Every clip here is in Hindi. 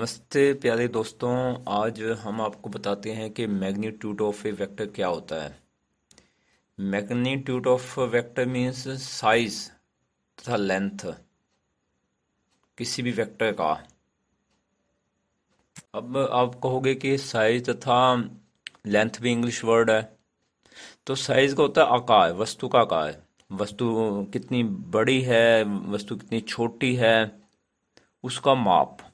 नमस्ते प्यारे दोस्तों आज हम आपको बताते हैं कि मैग्नीट्यूड ऑफ ए वेक्टर क्या होता है magnitude of vector means size तथा लेंथ किसी भी वेक्टर का अब आप कहोगे कि साइज तथा लेंथ भी इंग्लिश वर्ड है तो साइज का होता है आकार वस्तु का आकार वस्तु कितनी बड़ी है वस्तु कितनी छोटी है उसका माप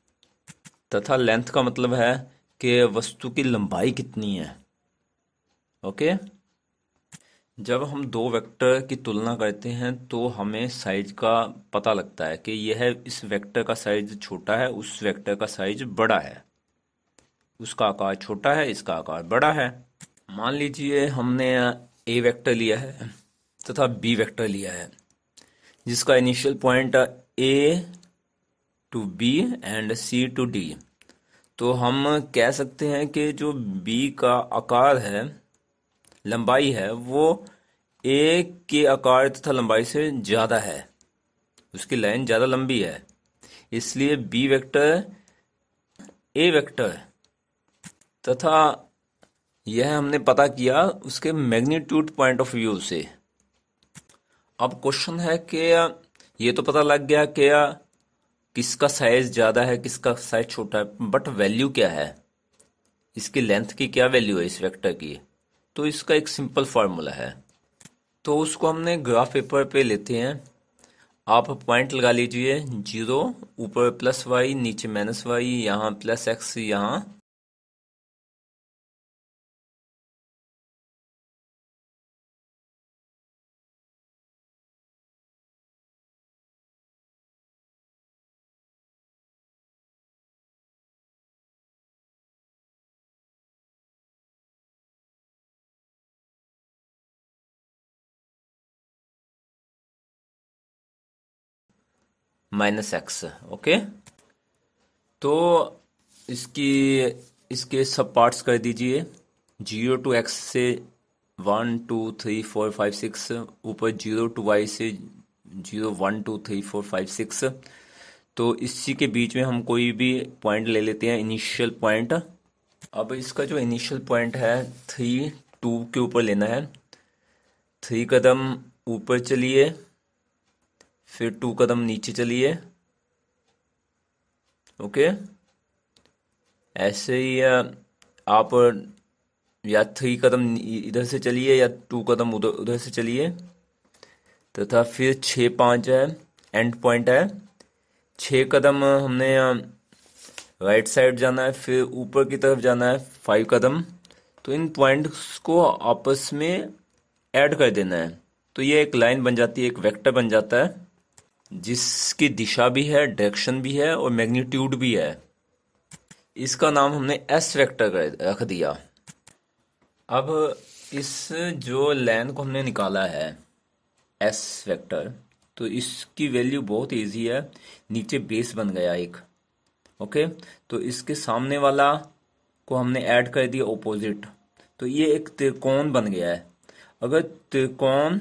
तथा लेंथ का मतलब है कि वस्तु की लंबाई कितनी है ओके जब हम दो वेक्टर की तुलना करते हैं तो हमें साइज का पता लगता है कि यह इस वेक्टर का साइज छोटा है उस वेक्टर का साइज बड़ा है उसका आकार छोटा है इसका आकार बड़ा है मान लीजिए हमने ए वेक्टर लिया है तथा बी वेक्टर लिया है जिसका initial point A to B and C to D तो हम कह सकते हैं कि जो बी का आकार है लंबाई है वो ए के आकार तथा लंबाई से ज़्यादा है उसकी लाइन ज़्यादा लंबी है इसलिए बी वेक्टर ए वेक्टर तथा यह हमने पता किया उसके मैग्नीट्यूड पॉइंट ऑफ व्यू से अब क्वेश्चन है कि ये तो पता लग गया कि किसका साइज ज़्यादा है किसका साइज छोटा है बट वैल्यू क्या है इसकी लेंथ की क्या वैल्यू है इस वेक्टर की तो इसका एक सिंपल फार्मूला है तो उसको हमने ग्राफ पेपर पे लेते हैं आप पॉइंट लगा लीजिए जीरो ऊपर प्लस वाई नीचे माइनस वाई यहाँ प्लस एक्स यहाँ माइनस एक्स ओके तो इसकी इसके सब पार्ट्स कर दीजिए जीरो टू एक्स से one two three four five six ऊपर जीरो टू वाई से zero one two three four five six तो इसी के बीच में हम कोई भी पॉइंट ले लेते हैं इनिशियल पॉइंट अब इसका जो इनिशियल पॉइंट है थ्री टू के ऊपर लेना है थ्री कदम ऊपर चलिए फिर टू कदम नीचे चलिए ओके ऐसे ही आप या थ्री कदम इधर से चलिए या टू कदम उधर उधर से चलिए तथा फिर छः पाँच है एंड पॉइंट है छः कदम हमने राइट साइड जाना है फिर ऊपर की तरफ जाना है फाइव कदम तो इन पॉइंट्स को आपस में ऐड कर देना है तो ये एक लाइन बन जाती है एक वेक्टर बन जाता है जिसकी दिशा भी है डायरेक्शन भी है और मैग्नीट्यूड भी है इसका नाम हमने एस वेक्टर रख दिया अब इस जो लाइन को हमने निकाला है एस वेक्टर तो इसकी वैल्यू बहुत इजी है नीचे बेस बन गया एक ओके तो इसके सामने वाला को हमने ऐड कर दिया ओपोजिट तो ये एक त्रिकोण बन गया है अगर त्रिकोण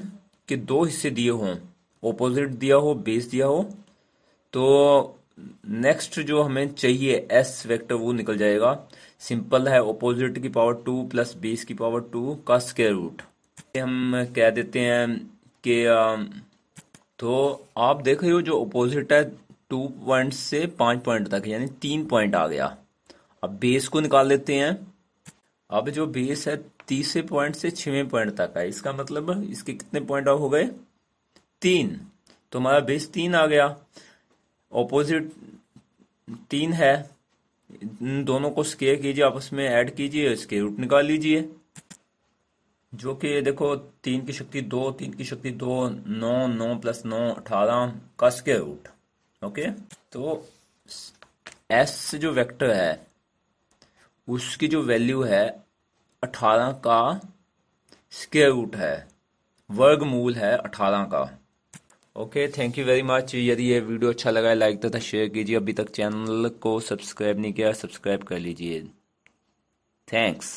के दो हिस्से दिए हों ओपोजिट दिया हो बेस दिया हो तो नेक्स्ट जो हमें चाहिए एस वेक्टर वो निकल जाएगा सिंपल है ओपोजिट की पावर टू प्लस बेस की पावर टू का स्केयर रूट हम कह देते हैं कि तो आप देख रहे हो जो ओपोजिट है टू पॉइंट से पांच पॉइंट तक यानी तीन पॉइंट आ गया अब बेस को निकाल लेते हैं अब जो बेस है तीसरे पॉइंट से छवें पॉइंट तक है इसका मतलब इसके कितने पॉइंट हो गए तीन तो हमारा बेस तीन आ गया ऑपोजिट तीन है इन दोनों को स्केयर कीजिए आपस में ऐड कीजिए इसके रूट निकाल लीजिए जो कि देखो तीन की शक्ति दो तीन की शक्ति दो नौ नौ प्लस नौ अठारह का स्केयर रूट ओके तो एस जो वेक्टर है उसकी जो वैल्यू है अठारह का स्केयर रूट है वर्गमूल है अठारह का okay thank you very much यदि ये वीडियो अच्छा लगा है लाइक तथा शेयर कीजिए अभी तक चैनल को सब्सक्राइब नहीं किया सब्सक्राइब कर लीजिए थैंक्स